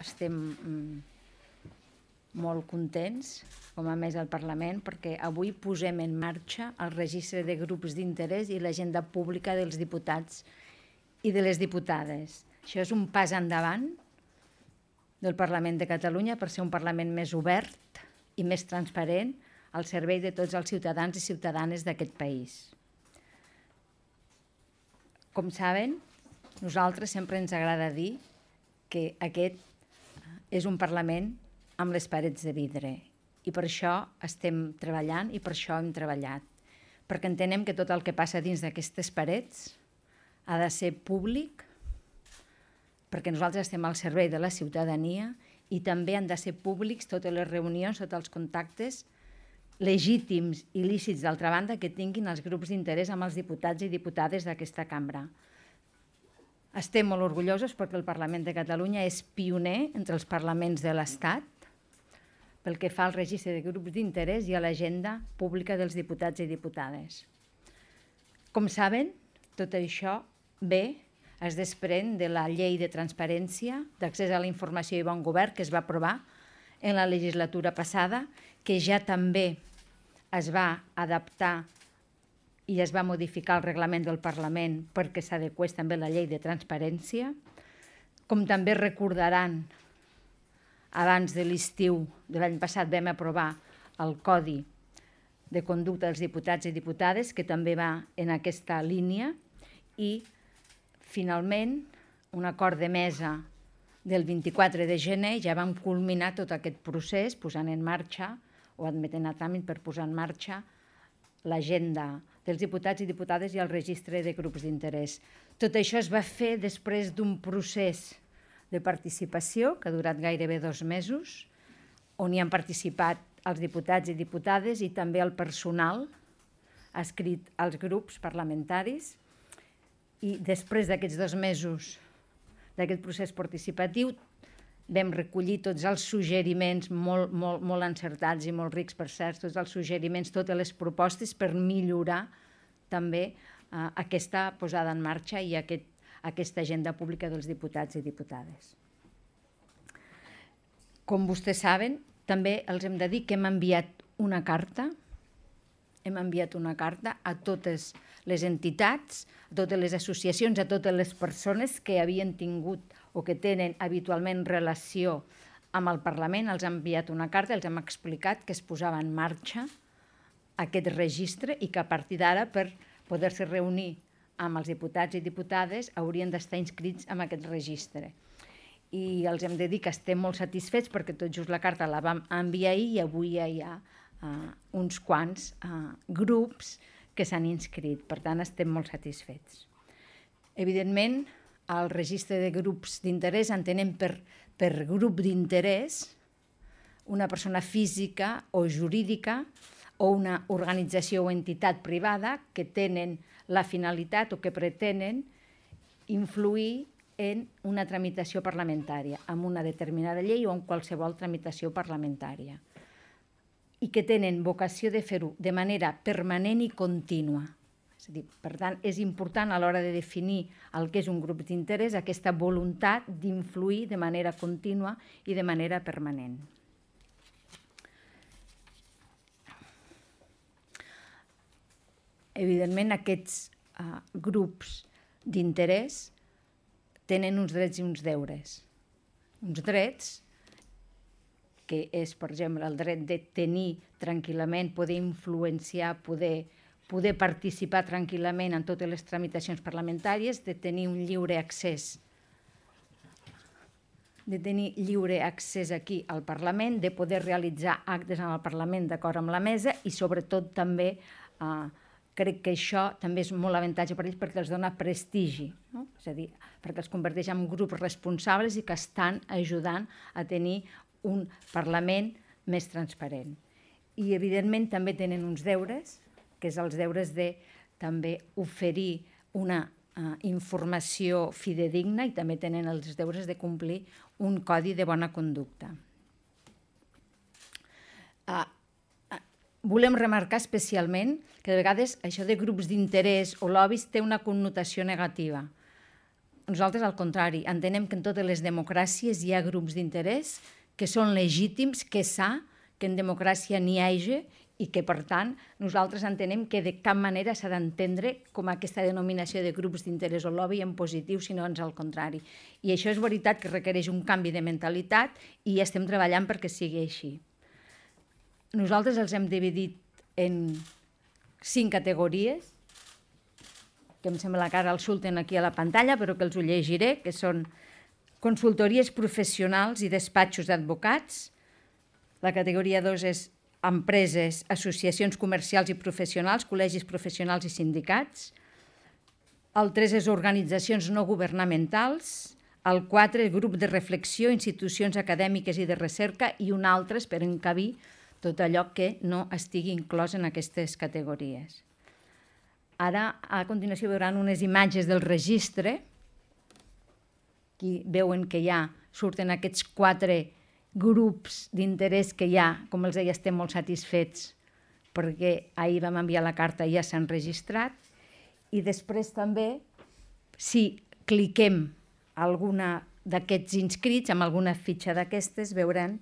estem mm, molt contents com a més al Parlament perquè avui posem en marxa el registre de grups d'interès i l'agenda pública dels diputats i de les diputades. Això és un pas endavant del Parlament de Catalunya per ser un Parlament més obert i més transparent al servei de tots els ciutadans i ciutadanes d'aquest país. Com saben, nosaltres sempre ens agrada dir que aquest és un Parlament amb les parets de vidre i per això estem treballant i per això hem treballat, perquè entenem que tot el que passa dins d'aquestes parets ha de ser públic, perquè nosaltres estem al servei de la ciutadania i també han de ser públics totes les reunions, tots els contactes legítims i lícits, d'altra banda, que tinguin els grups d'interès amb els diputats i diputades d'aquesta cambra. Estem molt orgullosos perquè el Parlament de Catalunya és pioner entre els parlaments de l'Estat pel que fa al registre de grups d'interès i a l'agenda pública dels diputats i diputades. Com saben, tot això ve es desprèn de la Llei de Transparència, d'accés a la informació i bon govern que es va aprovar en la legislatura passada, que ja també es va adaptar i es va modificar el reglament del Parlament perquè s'adequés també la llei de transparència. Com també recordaran, abans de l'estiu de l'any passat vam aprovar el Codi de Conducta dels Diputats i Diputades, que també va en aquesta línia, i finalment un acord de mesa del 24 de gener ja vam culminar tot aquest procés posant en marxa o admetent a tràmit per posar en marxa l'agenda dels diputats i diputades i el registre de grups d'interès. Tot això es va fer després d'un procés de participació que ha durat gairebé dos mesos, on hi han participat els diputats i diputades i també el personal escrit als grups parlamentaris. I després d'aquests dos mesos d'aquest procés participatiu vam recollir tots els suggeriments molt, molt, molt encertats i molt rics, per cert, tots els suggeriments, totes les propostes per millorar també eh, aquesta posada en marxa i aquest, aquesta agenda pública dels diputats i diputades. Com vostès saben, també els hem de dir que hem enviat una carta hem enviat una carta a totes les entitats, a totes les associacions, a totes les persones que havien tingut o que tenen habitualment relació amb el Parlament, els hem enviat una carta, els hem explicat que es posava en marxa aquest registre i que a partir d'ara per poder-se reunir amb els diputats i diputades haurien d'estar inscrits en aquest registre. I els hem de dir que estem molt satisfets perquè tot just la carta la vam enviar ahir i avui ja hi ha uh, uns quants uh, grups que s'han inscrit. Per tant, estem molt satisfets. Evidentment, el registre de grups d'interès entenem per, per grup d'interès una persona física o jurídica o una organització o entitat privada que tenen la finalitat o que pretenen influir en una tramitació parlamentària, amb una determinada llei o en qualsevol tramitació parlamentària, i que tenen vocació de fer-ho de manera permanent i contínua. És a dir, per tant, és important a l'hora de definir el que és un grup d'interès aquesta voluntat d'influir de manera contínua i de manera permanent. Evidentment, aquests uh, grups d'interès tenen uns drets i uns deures. Uns drets que és, per exemple, el dret de tenir tranquil·lament, poder influenciar, poder, poder participar tranquil·lament en totes les tramitacions parlamentàries, de tenir un lliure accés de tenir lliure accés aquí al Parlament, de poder realitzar actes en el Parlament d'acord amb la mesa i sobretot també eh, crec que això també és molt avantatge per ells perquè els dona prestigi, no? és a dir, perquè els converteix en grups responsables i que estan ajudant a tenir un Parlament més transparent. I, evidentment, també tenen uns deures, que és els deures de també oferir una eh, informació fidedigna i també tenen els deures de complir un codi de bona conducta. Eh, volem remarcar especialment que de vegades això de grups d'interès o lobbies té una connotació negativa. Nosaltres, al contrari, entenem que en totes les democràcies hi ha grups d'interès que són legítims, que s'ha, que en democràcia n'hi hagi i que, per tant, nosaltres entenem que de cap manera s'ha d'entendre com aquesta denominació de grups d'interès o lobby en positiu, sinó ens al contrari. I això és veritat que requereix un canvi de mentalitat i estem treballant perquè sigui així nosaltres els hem dividit en cinc categories, que em sembla que ara els surten aquí a la pantalla, però que els ho llegiré, que són consultories professionals i despatxos d'advocats. La categoria 2 és empreses, associacions comercials i professionals, col·legis professionals i sindicats. El 3 és organitzacions no governamentals. El 4 és grup de reflexió, institucions acadèmiques i de recerca i un altre, per encabir, tot allò que no estigui inclòs en aquestes categories. Ara, a continuació, veuran unes imatges del registre. Aquí veuen que ja surten aquests quatre grups d'interès que hi ha. Com els deia, estem molt satisfets perquè ahir vam enviar la carta i ja s'han registrat. I després també, si cliquem alguna d'aquests inscrits, amb alguna fitxa d'aquestes, veuran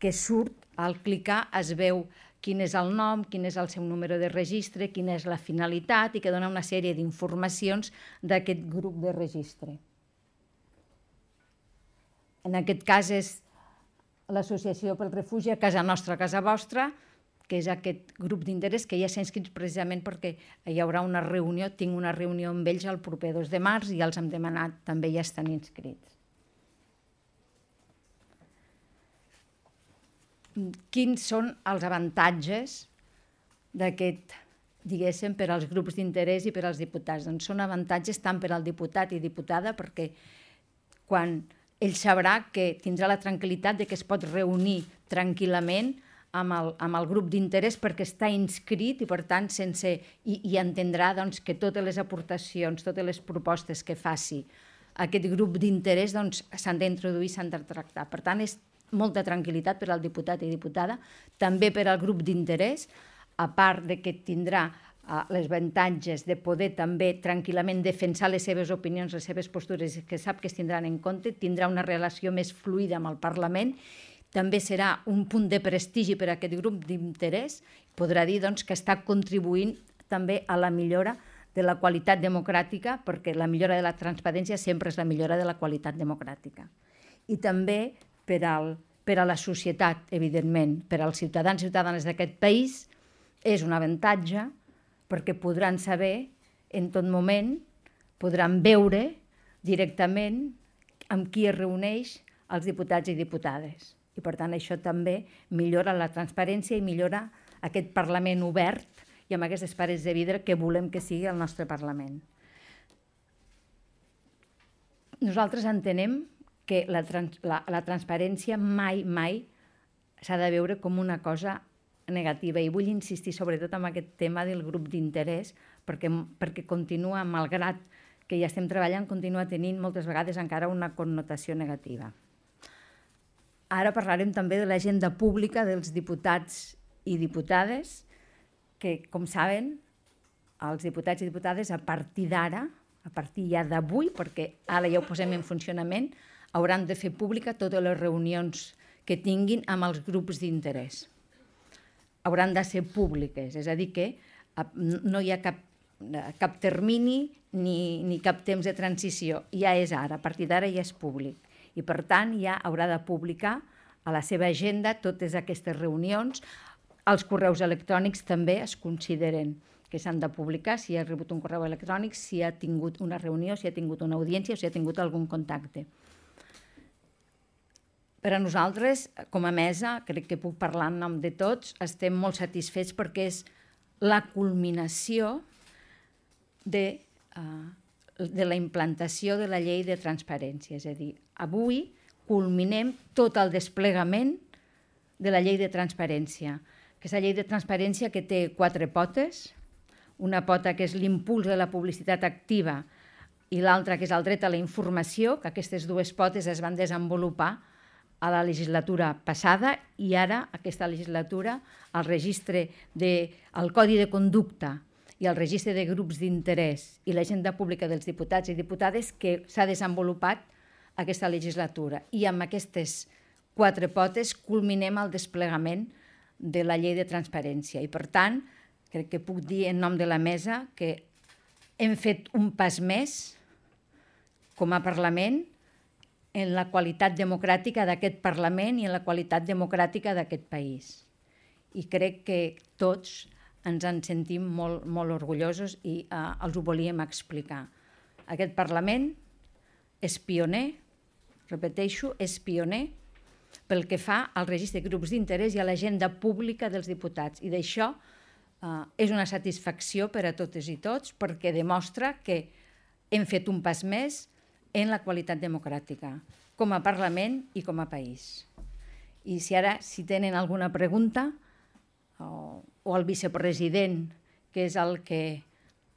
que surt al clicar es veu quin és el nom, quin és el seu número de registre, quina és la finalitat i que dona una sèrie d'informacions d'aquest grup de registre. En aquest cas és l'Associació pel Refugi a Casa Nostra, a Casa Vostra, que és aquest grup d'interès que ja s'ha inscrit precisament perquè hi haurà una reunió, tinc una reunió amb ells el proper 2 de març i ja els hem demanat, també ja estan inscrits. quins són els avantatges d'aquest diguéssim, per als grups d'interès i per als diputats. Doncs són avantatges tant per al diputat i diputada perquè quan ell sabrà que tindrà la tranquil·litat de que es pot reunir tranquil·lament amb el, amb el grup d'interès perquè està inscrit i per tant sense, i, i entendrà doncs, que totes les aportacions, totes les propostes que faci aquest grup d'interès doncs, s'han doncs, d'introduir, s'han de tractar. Per tant, és molta tranquil·litat per al diputat i diputada, també per al grup d'interès, a part de que tindrà eh, les avantatges de poder també tranquil·lament defensar les seves opinions, les seves postures, que sap que es tindran en compte, tindrà una relació més fluida amb el Parlament també serà un punt de prestigi per a aquest grup d'interès, podrà dir doncs, que està contribuint també a la millora de la qualitat democràtica, perquè la millora de la transparència sempre és la millora de la qualitat democràtica. I també per, al, per a la societat, evidentment, per als ciutadans i ciutadanes d'aquest país, és un avantatge perquè podran saber en tot moment, podran veure directament amb qui es reuneix els diputats i diputades. I per tant això també millora la transparència i millora aquest Parlament obert i amb aquestes parets de vidre que volem que sigui el nostre Parlament. Nosaltres entenem que la, trans, la, la transparència mai, mai s'ha de veure com una cosa negativa. I vull insistir sobretot en aquest tema del grup d'interès, perquè, perquè continua, malgrat que ja estem treballant, continua tenint moltes vegades encara una connotació negativa. Ara parlarem també de l'agenda pública dels diputats i diputades, que, com saben, els diputats i diputades, a partir d'ara, a partir ja d'avui, perquè ara ja ho posem en funcionament, hauran de fer pública totes les reunions que tinguin amb els grups d'interès. Hauran de ser públiques, és a dir que eh, no hi ha cap, eh, cap termini ni, ni cap temps de transició, ja és ara, a partir d'ara ja és públic. I per tant ja haurà de publicar a la seva agenda totes aquestes reunions. Els correus electrònics també es consideren que s'han de publicar, si ha rebut un correu electrònic, si ha tingut una reunió, si ha tingut una audiència o si ha tingut algun contacte. Per a nosaltres, com a mesa, crec que puc parlar en nom de tots, estem molt satisfets perquè és la culminació de, uh, de la implantació de la llei de transparència. És a dir, avui culminem tot el desplegament de la llei de transparència. Aquesta llei de transparència que té quatre potes, una pota que és l'impuls de la publicitat activa i l'altra que és el dret a la informació, que aquestes dues potes es van desenvolupar a la legislatura passada i ara, aquesta legislatura, el registre de, Codi de Conducta i el registre de grups d'interès i l'agenda pública dels diputats i diputades que s'ha desenvolupat aquesta legislatura. I amb aquestes quatre potes culminem el desplegament de la llei de transparència. I per tant, crec que puc dir en nom de la mesa que hem fet un pas més com a Parlament en la qualitat democràtica d'aquest Parlament i en la qualitat democràtica d'aquest país. I crec que tots ens en sentim molt, molt orgullosos i eh, els ho volíem explicar. Aquest Parlament és pioner, repeteixo, és pioner pel que fa al registre de grups d'interès i a l'agenda pública dels diputats. I d'això eh, és una satisfacció per a totes i tots perquè demostra que hem fet un pas més, en la qualitat democràtica, com a Parlament i com a país. I si ara, si tenen alguna pregunta, o, el vicepresident, que és el que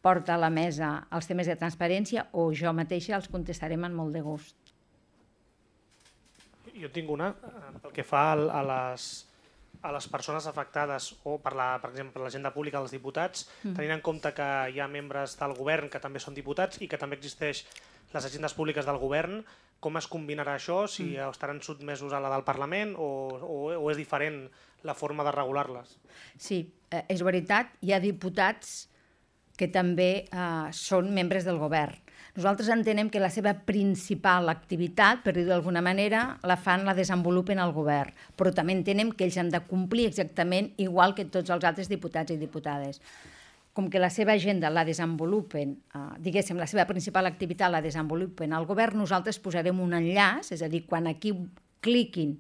porta a la mesa els temes de transparència, o jo mateixa els contestarem amb molt de gust. Jo tinc una, eh, pel que fa a les, a les persones afectades o per, la, per exemple per l'agenda pública dels diputats, mm. tenint en compte que hi ha membres del govern que també són diputats i que també existeix les agendes públiques del govern, com es combinarà això, si mm. estaran sotmesos a la del Parlament o, o, o és diferent la forma de regular-les? Sí, eh, és veritat, hi ha diputats que també eh, són membres del govern. Nosaltres entenem que la seva principal activitat, per dir-ho d'alguna manera, la fan, la desenvolupen al govern, però també entenem que ells han de complir exactament igual que tots els altres diputats i diputades com que la seva agenda la desenvolupen, eh, diguéssim, la seva principal activitat la desenvolupen al govern, nosaltres posarem un enllaç, és a dir, quan aquí cliquin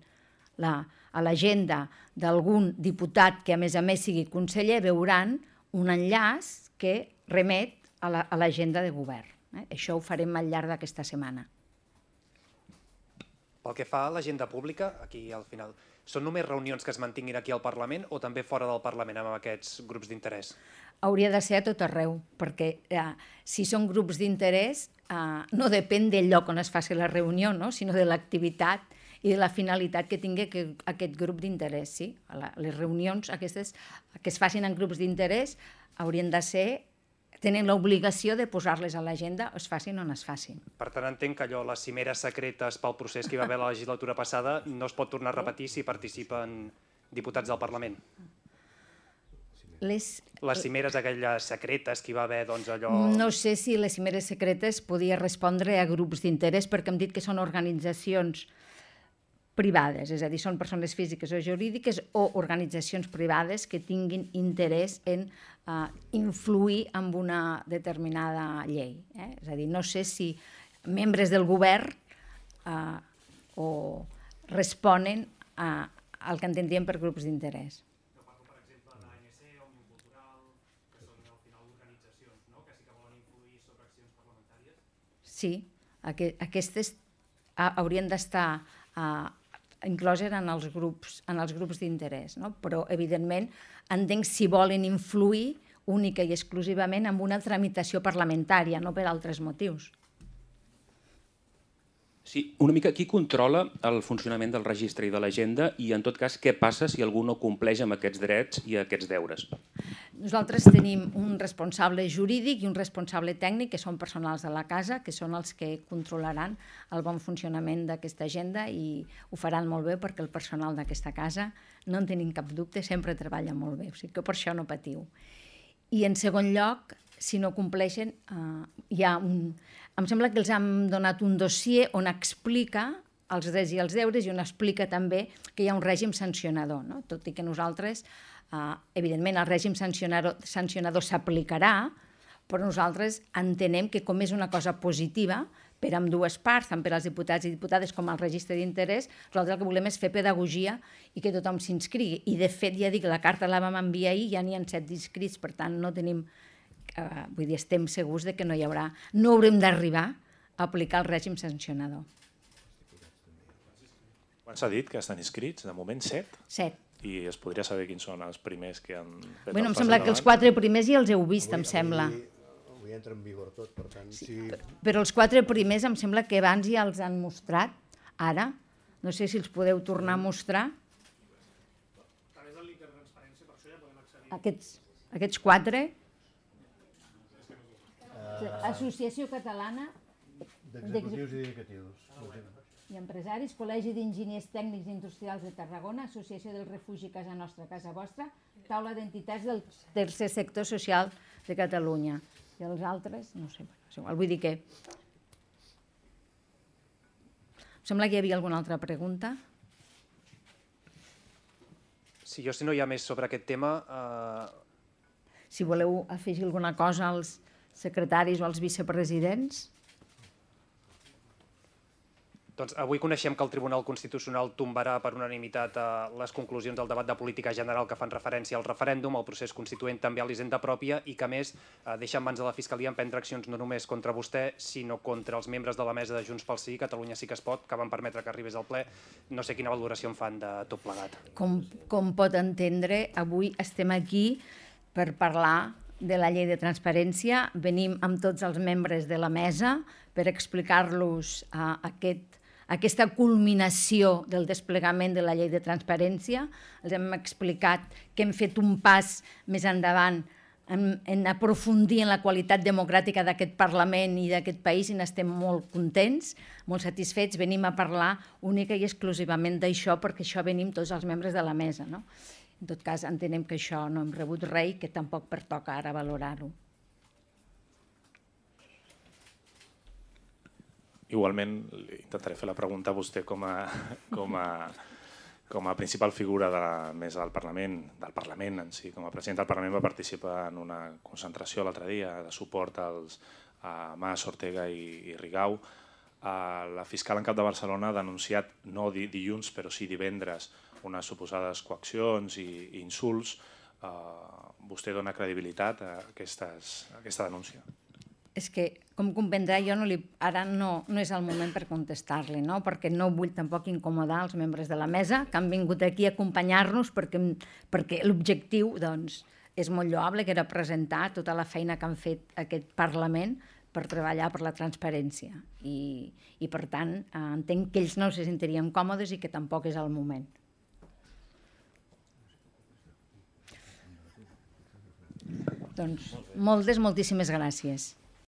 la, a l'agenda d'algun diputat que a més a més sigui conseller, veuran un enllaç que remet a l'agenda la, de govern. Eh? Això ho farem al llarg d'aquesta setmana. Pel que fa a l'agenda pública, aquí al final, són només reunions que es mantinguin aquí al Parlament o també fora del Parlament amb aquests grups d'interès? hauria de ser a tot arreu, perquè eh, si són grups d'interès eh, no depèn del lloc on es faci la reunió, no? sinó de l'activitat i de la finalitat que tingui que, aquest grup d'interès. Sí? les reunions aquestes que es facin en grups d'interès haurien de ser tenen l'obligació de posar-les a l'agenda, es facin on es facin. Per tant, entenc que allò, les cimeres secretes pel procés que hi va haver la legislatura passada, no es pot tornar a repetir si participen diputats del Parlament. Les... Les eh, cimeres aquelles secretes que hi va haver, doncs, allò... No sé si les cimeres secretes podia respondre a grups d'interès, perquè hem dit que són organitzacions privades, és a dir, són persones físiques o jurídiques o organitzacions privades que tinguin interès en uh, influir en una determinada llei. Eh? És a dir, no sé si membres del govern uh, o responen a, al que entendíem per grups d'interès. sí, aquestes haurien d'estar incloses en els grups, en els grups d'interès, no? però evidentment entenc si volen influir única i exclusivament amb una tramitació parlamentària, no per altres motius. Sí, una mica qui controla el funcionament del registre i de l'agenda i en tot cas què passa si algú no compleix amb aquests drets i aquests deures? Nosaltres tenim un responsable jurídic i un responsable tècnic que són personals de la casa, que són els que controlaran el bon funcionament d'aquesta agenda i ho faran molt bé perquè el personal d'aquesta casa, no en tenim cap dubte, sempre treballa molt bé, o sigui que per això no patiu. I en segon lloc, si no compleixen, eh, hi ha un... Em sembla que els han donat un dossier on explica els drets i els deures i on explica també que hi ha un règim sancionador, no? tot i que nosaltres, eh, evidentment, el règim sancionador s'aplicarà, sancionador però nosaltres entenem que com és una cosa positiva, per amb dues parts, tant per als diputats i diputades com al registre d'interès, nosaltres el que volem és fer pedagogia i que tothom s'inscrigui. I de fet, ja dic, la carta la vam enviar ahir, ja n'hi han set inscrits, per tant no tenim, eh, vull dir, estem segurs de que no hi haurà, no haurem d'arribar a aplicar el règim sancionador. Quan s'ha dit que estan inscrits? De moment, set? Set i es podria saber quins són els primers que han fet bueno, em sembla que els quatre primers ja els heu vist, avui, em sembla. Avui, avui entra en vigor tot, per tant... Sí, si... però, però els quatre primers em sembla que abans ja els han mostrat, ara. No sé si els podeu tornar a mm. mostrar. A través de per això ja podem accedir. Aquests, aquests quatre... Uh, Associació Catalana d'Executius i Dedicatius. I empresaris, Col·legi d'Enginyers Tècnics Industrials de Tarragona, Associació del Refugi Casa Nostra, Casa Vostra, Taula d'Entitats del Tercer Sector Social de Catalunya i els altres, no sé, bueno, és igual. Vull dir que... Em sembla que hi havia alguna altra pregunta. Si sí, jo si no hi ha més sobre aquest tema... Eh... Si voleu afegir alguna cosa als secretaris o als vicepresidents... Doncs avui coneixem que el Tribunal Constitucional tombarà per unanimitat a eh, les conclusions del debat de política general que fan referència al referèndum, al procés constituent també a l'Hisenda pròpia i que, més, eh, deixa en mans de la Fiscalia emprendre accions no només contra vostè, sinó contra els membres de la mesa de Junts pel Sí, Catalunya sí que es pot, que van permetre que arribés al ple. No sé quina valoració en fan de tot plegat. Com, com pot entendre, avui estem aquí per parlar de la llei de transparència. Venim amb tots els membres de la mesa per explicar-los eh, aquest aquest aquesta culminació del desplegament de la llei de transparència. Els hem explicat que hem fet un pas més endavant en, en aprofundir en la qualitat democràtica d'aquest Parlament i d'aquest país i n'estem molt contents, molt satisfets. Venim a parlar única i exclusivament d'això perquè això venim tots els membres de la mesa. No? En tot cas, entenem que això no hem rebut rei, que tampoc pertoca ara valorar-ho. Igualment, intentaré fer la pregunta a vostè com a, com a, com a principal figura de la mesa del Parlament, del Parlament en si, com a president del Parlament va participar en una concentració l'altre dia de suport als, a Mas, Ortega i, i Rigau. Eh, la fiscal en cap de Barcelona ha denunciat, no di, dilluns, però sí divendres, unes suposades coaccions i, i insults. Uh, vostè dona credibilitat a, aquestes, a aquesta denúncia? és que, com comprendrà, jo no li, ara no, no és el moment per contestar-li, no? perquè no vull tampoc incomodar els membres de la mesa que han vingut aquí a acompanyar-nos perquè, perquè l'objectiu doncs, és molt lloable, que era presentar tota la feina que han fet aquest Parlament per treballar per la transparència. I, i per tant, eh, entenc que ells no se sentirien còmodes i que tampoc és el moment. Doncs moltes, moltíssimes gràcies.